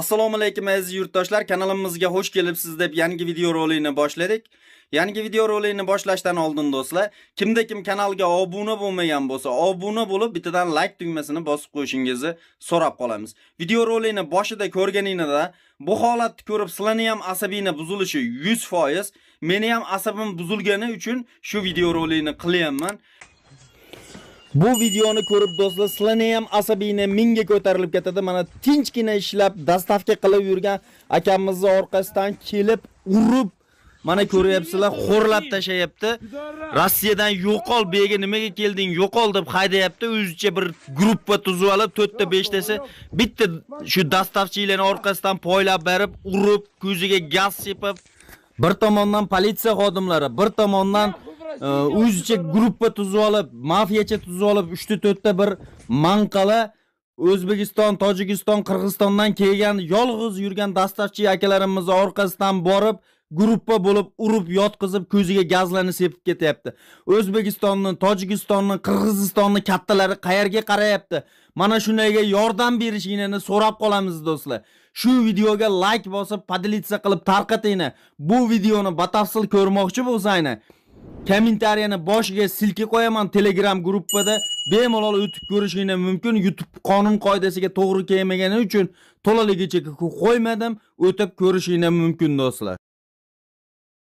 assalomu alaykum aziz yurtdoshlar kanalimizga xush kelibsiz deb yangi video rolikni boshladik yangi video rolikni boshlashdan oldin do'stlar kimda kim kanalga obuna bo'lmagan bo'lsa obuna bo'lib bittadan like tugmasini bosib qo'yishingizni so'rab qolamiz video rolikni boshida ko'rganingizda bu holatni ko'rib sizlarning ham asabingni buzilishi 100%, meni ham asabim buzilgani uchun shu video rolikni qilyapman Bu videoni ko'rib do'stlar, sizlarni ham asabingiz mingga ko'tarilib ketadi. Mana tinchgina ishlab, dastavka qilib yurgan akamizni orqasidan kelib urib Mana ko'ryapsizlar, xo'rlab tashayapti. Rossiyadan yo'qol begi nimaga kelding? Yo'qol deb haydayapti. O'zicha bir guruhga tuzib olib, 4 ta 5 tasi bitta shu dastavchilarning orqasidan poylab berib, urib, ko'ziga gaz sepib, bir tomondan politsiya xodimlari, bir tomondan o'zicha gruppa tuzib olib mafiyacha tuzib olib 3 to'rtta bir manqala o'zbekiston tojikiston qirg'izistondan kelgan yolg'iz yurgan dastavchi akalarimizni orqasidan borib gruppa bo'lib urib yotqizib ko'ziga gazlarni sepib ketyapti o'zbekistonni tojikistonni qirg'izistonni kattalari qayerga qarayapti mana shularga yordam berishinglarni so'rab qolamiz do'stlar shu videoga layk like bosib podelitsiya qilib tarqatinglar bu videoni batafsil ko'rmoqchi bo'lsanglar kommentariyani boshiga silki qo'yaman telegram gruppada bemalol o'tib ko'rishingiz mumkin youtube qonun qoidasiga to'g'ri kelmagani uchun to'laligicha qo'ymadim o'tib ko'rishingiz mumkin do'stlar